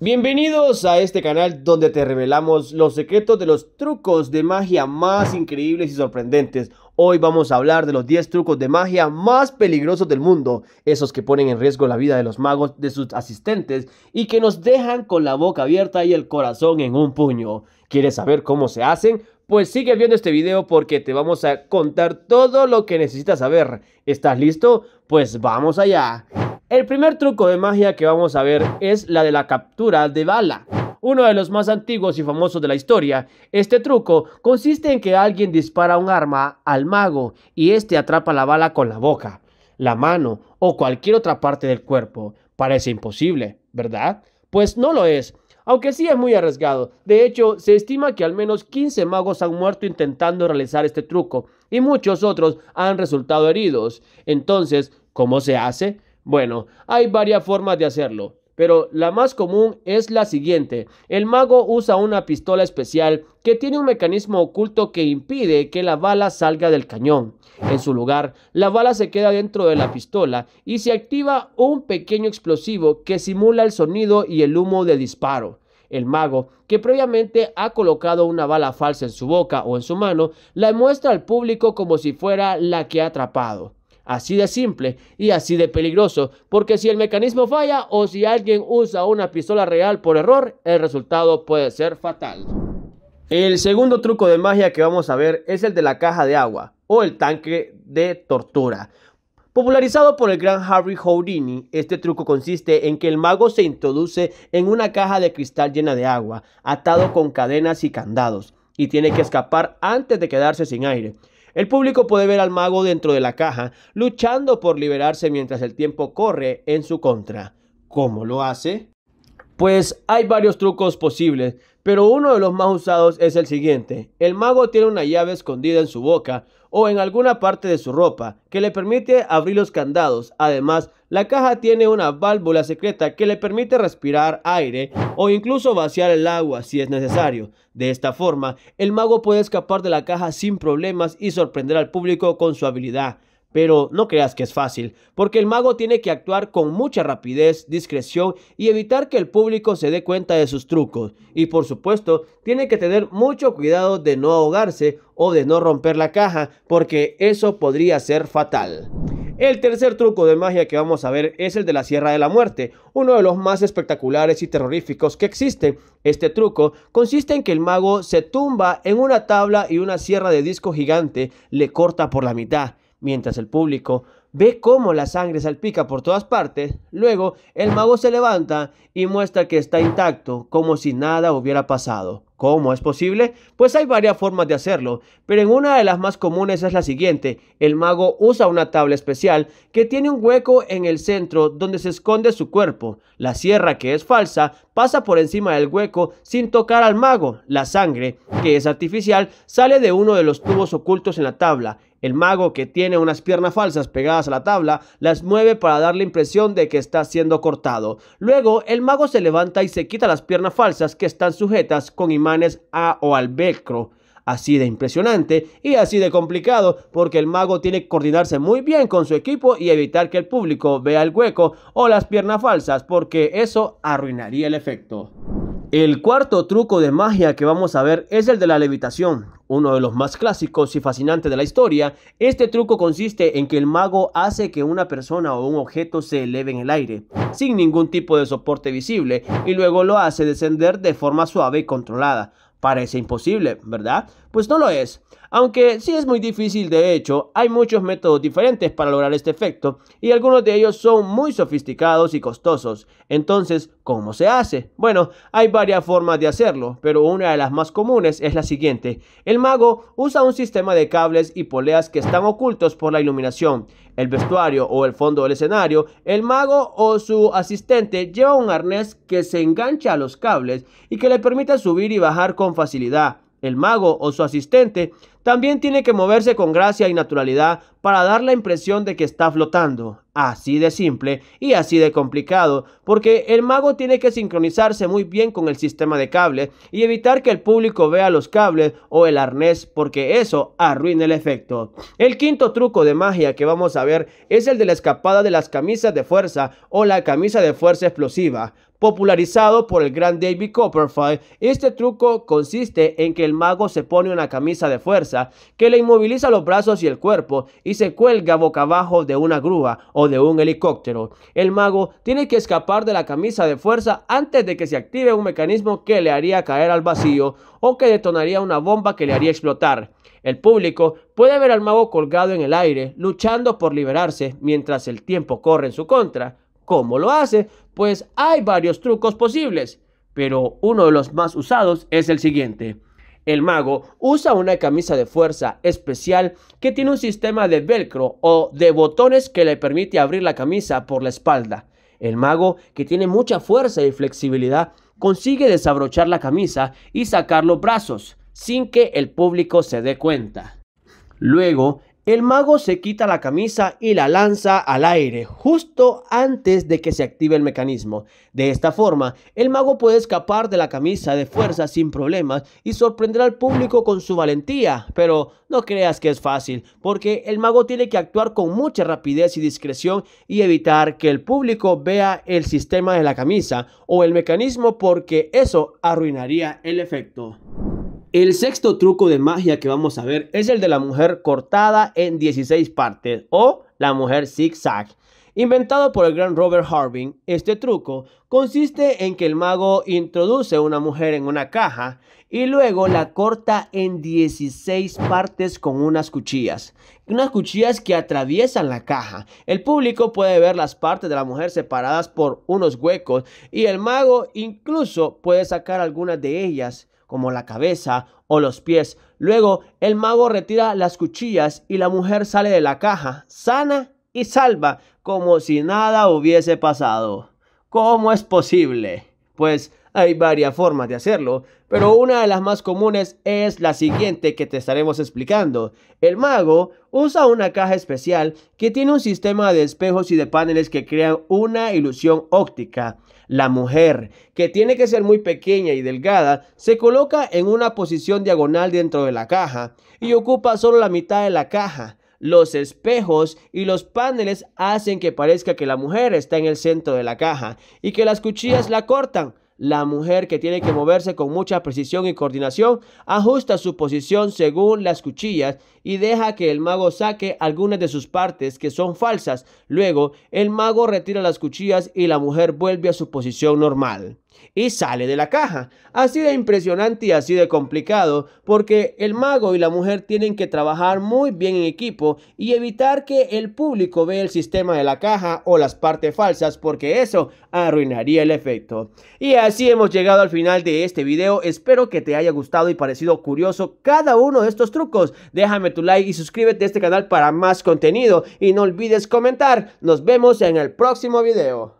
Bienvenidos a este canal donde te revelamos los secretos de los trucos de magia más increíbles y sorprendentes. Hoy vamos a hablar de los 10 trucos de magia más peligrosos del mundo, esos que ponen en riesgo la vida de los magos, de sus asistentes y que nos dejan con la boca abierta y el corazón en un puño. ¿Quieres saber cómo se hacen? Pues sigue viendo este video porque te vamos a contar todo lo que necesitas saber. ¿Estás listo? Pues vamos allá. El primer truco de magia que vamos a ver es la de la captura de bala uno de los más antiguos y famosos de la historia. Este truco consiste en que alguien dispara un arma al mago y este atrapa la bala con la boca, la mano o cualquier otra parte del cuerpo. Parece imposible, ¿verdad? Pues no lo es. Aunque sí es muy arriesgado. De hecho, se estima que al menos 15 magos han muerto intentando realizar este truco y muchos otros han resultado heridos. Entonces, ¿cómo se hace? Bueno, hay varias formas de hacerlo pero la más común es la siguiente. El mago usa una pistola especial que tiene un mecanismo oculto que impide que la bala salga del cañón. En su lugar, la bala se queda dentro de la pistola y se activa un pequeño explosivo que simula el sonido y el humo de disparo. El mago, que previamente ha colocado una bala falsa en su boca o en su mano, la muestra al público como si fuera la que ha atrapado. Así de simple y así de peligroso, porque si el mecanismo falla o si alguien usa una pistola real por error, el resultado puede ser fatal. El segundo truco de magia que vamos a ver es el de la caja de agua o el tanque de tortura. Popularizado por el gran Harry Houdini, este truco consiste en que el mago se introduce en una caja de cristal llena de agua, atado con cadenas y candados, y tiene que escapar antes de quedarse sin aire. El público puede ver al mago dentro de la caja, luchando por liberarse mientras el tiempo corre en su contra. ¿Cómo lo hace? Pues hay varios trucos posibles, pero uno de los más usados es el siguiente. El mago tiene una llave escondida en su boca o en alguna parte de su ropa que le permite abrir los candados. Además, la caja tiene una válvula secreta que le permite respirar aire o incluso vaciar el agua si es necesario. De esta forma, el mago puede escapar de la caja sin problemas y sorprender al público con su habilidad. Pero no creas que es fácil, porque el mago tiene que actuar con mucha rapidez, discreción y evitar que el público se dé cuenta de sus trucos. Y por supuesto, tiene que tener mucho cuidado de no ahogarse o de no romper la caja, porque eso podría ser fatal. El tercer truco de magia que vamos a ver es el de la Sierra de la Muerte, uno de los más espectaculares y terroríficos que existe. Este truco consiste en que el mago se tumba en una tabla y una sierra de disco gigante le corta por la mitad. Mientras el público ve cómo la sangre salpica por todas partes, luego el mago se levanta y muestra que está intacto, como si nada hubiera pasado. ¿Cómo es posible? Pues hay varias formas de hacerlo, pero en una de las más comunes es la siguiente. El mago usa una tabla especial que tiene un hueco en el centro donde se esconde su cuerpo. La sierra, que es falsa, pasa por encima del hueco sin tocar al mago. La sangre, que es artificial, sale de uno de los tubos ocultos en la tabla. El mago, que tiene unas piernas falsas pegadas a la tabla, las mueve para dar la impresión de que está siendo cortado. Luego, el mago se levanta y se quita las piernas falsas que están sujetas con imágenes o a velcro Así de impresionante y así de complicado, porque el mago tiene que coordinarse muy bien con su equipo y evitar que el público vea el hueco o las piernas falsas, porque eso arruinaría el efecto. El cuarto truco de magia que vamos a ver es el de la levitación, uno de los más clásicos y fascinantes de la historia. Este truco consiste en que el mago hace que una persona o un objeto se eleve en el aire, sin ningún tipo de soporte visible, y luego lo hace descender de forma suave y controlada. Parece imposible, ¿verdad? Pues no lo es. Aunque sí es muy difícil, de hecho, hay muchos métodos diferentes para lograr este efecto y algunos de ellos son muy sofisticados y costosos. Entonces, ¿cómo se hace? Bueno, hay varias formas de hacerlo, pero una de las más comunes es la siguiente. El mago usa un sistema de cables y poleas que están ocultos por la iluminación, el vestuario o el fondo del escenario. El mago o su asistente lleva un arnés que se engancha a los cables y que le permite subir y bajar con facilidad el mago o su asistente, también tiene que moverse con gracia y naturalidad para dar la impresión de que está flotando. Así de simple y así de complicado, porque el mago tiene que sincronizarse muy bien con el sistema de cable y evitar que el público vea los cables o el arnés, porque eso arruina el efecto. El quinto truco de magia que vamos a ver es el de la escapada de las camisas de fuerza o la camisa de fuerza explosiva. Popularizado por el gran David Copperfield, este truco consiste en que el mago se pone una camisa de fuerza que le inmoviliza los brazos y el cuerpo y se cuelga boca abajo de una grúa o de un helicóptero. El mago tiene que escapar de la camisa de fuerza antes de que se active un mecanismo que le haría caer al vacío o que detonaría una bomba que le haría explotar. El público puede ver al mago colgado en el aire, luchando por liberarse mientras el tiempo corre en su contra. ¿Cómo lo hace? Pues hay varios trucos posibles, pero uno de los más usados es el siguiente. El mago usa una camisa de fuerza especial que tiene un sistema de velcro o de botones que le permite abrir la camisa por la espalda. El mago, que tiene mucha fuerza y flexibilidad, consigue desabrochar la camisa y sacar los brazos sin que el público se dé cuenta. Luego, el mago se quita la camisa y la lanza al aire justo antes de que se active el mecanismo. De esta forma, el mago puede escapar de la camisa de fuerza sin problemas y sorprender al público con su valentía, pero no creas que es fácil, porque el mago tiene que actuar con mucha rapidez y discreción y evitar que el público vea el sistema de la camisa o el mecanismo porque eso arruinaría el efecto. El sexto truco de magia que vamos a ver es el de la mujer cortada en 16 partes o la mujer zigzag. Inventado por el gran Robert Harbin, este truco consiste en que el mago introduce una mujer en una caja y luego la corta en 16 partes con unas cuchillas. Unas cuchillas que atraviesan la caja. El público puede ver las partes de la mujer separadas por unos huecos y el mago incluso puede sacar algunas de ellas como la cabeza o los pies. Luego el mago retira las cuchillas y la mujer sale de la caja, sana y salva, como si nada hubiese pasado. ¿Cómo es posible? Pues hay varias formas de hacerlo, pero una de las más comunes es la siguiente que te estaremos explicando. El mago usa una caja especial que tiene un sistema de espejos y de paneles que crean una ilusión óptica. La mujer, que tiene que ser muy pequeña y delgada, se coloca en una posición diagonal dentro de la caja y ocupa solo la mitad de la caja los espejos y los paneles hacen que parezca que la mujer está en el centro de la caja y que las cuchillas la cortan. La mujer que tiene que moverse con mucha precisión y coordinación ajusta su posición según las cuchillas y deja que el mago saque algunas de sus partes que son falsas. Luego, el mago retira las cuchillas y la mujer vuelve a su posición normal y sale de la caja. Así de impresionante y así de complicado, porque el mago y la mujer tienen que trabajar muy bien en equipo y evitar que el público vea el sistema de la caja o las partes falsas, porque eso arruinaría el efecto. Y así hemos llegado al final de este video, espero que te haya gustado y parecido curioso cada uno de estos trucos. Déjame tu like y suscríbete a este canal para más contenido y no olvides comentar. Nos vemos en el próximo video.